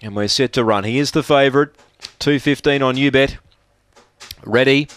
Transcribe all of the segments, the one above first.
And we're set to run. He is the favourite. 2.15 on Ubet. Ready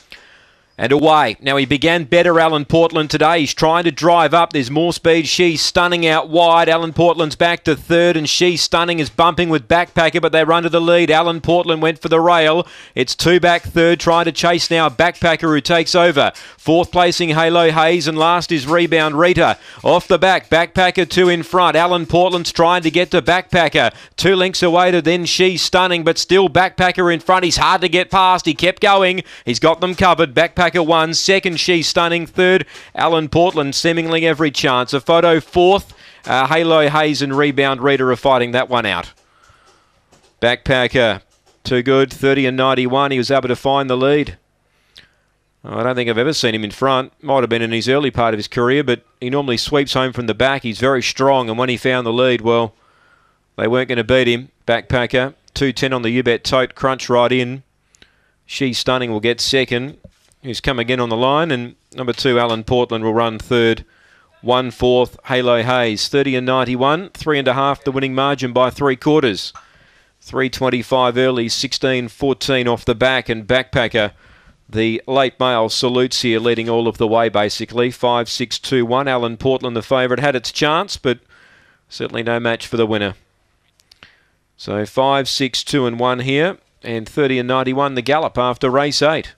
and away. Now he began better, Alan Portland, today. He's trying to drive up. There's more speed. She's stunning out wide. Alan Portland's back to third, and she's stunning is bumping with Backpacker, but they run to the lead. Alan Portland went for the rail. It's two back third, trying to chase now Backpacker, who takes over. Fourth placing Halo Hayes, and last is rebound Rita. Off the back, Backpacker two in front. Alan Portland's trying to get to Backpacker. Two links away to then she's stunning, but still Backpacker in front. He's hard to get past. He kept going. He's got them covered. Backpacker Packer one second, She Stunning. Third, Alan Portland, seemingly every chance. A photo fourth. Uh, Halo Hayes and Rebound Reader are fighting that one out. Backpacker, too good. 30 and 91. He was able to find the lead. Oh, I don't think I've ever seen him in front. Might have been in his early part of his career, but he normally sweeps home from the back. He's very strong, and when he found the lead, well, they weren't going to beat him. Backpacker, 210 on the Ubet tote, crunch right in. She Stunning will get second who's come again on the line. And number two, Alan Portland, will run third. One fourth, Halo Hayes, 30 and 91, three and a half the winning margin by three quarters. 325 early, 16 14 off the back, and backpacker. The late male salutes here, leading all of the way basically. 5 6 2 1. Alan Portland, the favourite, had its chance, but certainly no match for the winner. So 5 6 2 and 1 here, and 30 and 91 the gallop after race 8.